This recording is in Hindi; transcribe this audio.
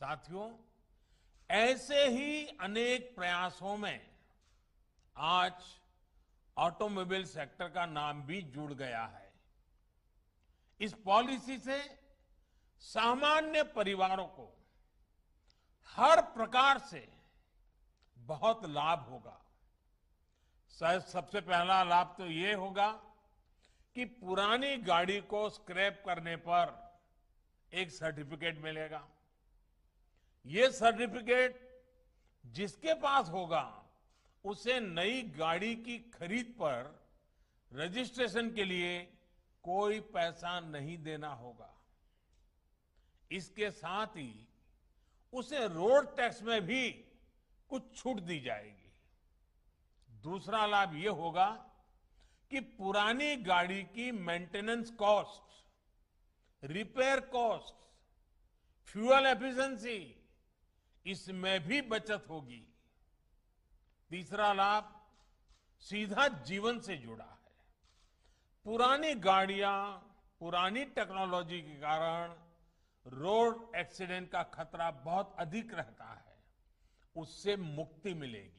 साथियों ऐसे ही अनेक प्रयासों में आज ऑटोमोबाइल सेक्टर का नाम भी जुड़ गया है इस पॉलिसी से सामान्य परिवारों को हर प्रकार से बहुत लाभ होगा सबसे पहला लाभ तो ये होगा कि पुरानी गाड़ी को स्क्रैप करने पर एक सर्टिफिकेट मिलेगा ये सर्टिफिकेट जिसके पास होगा उसे नई गाड़ी की खरीद पर रजिस्ट्रेशन के लिए कोई पैसा नहीं देना होगा इसके साथ ही उसे रोड टैक्स में भी कुछ छूट दी जाएगी दूसरा लाभ ये होगा कि पुरानी गाड़ी की maintenance cost repair cost fuel efficiency इसमें भी बचत होगी तीसरा लाभ सीधा जीवन से जुड़ा है पुरानी गाड़ियां पुरानी टेक्नोलॉजी के कारण रोड एक्सीडेंट का खतरा बहुत अधिक रहता है उससे मुक्ति मिलेगी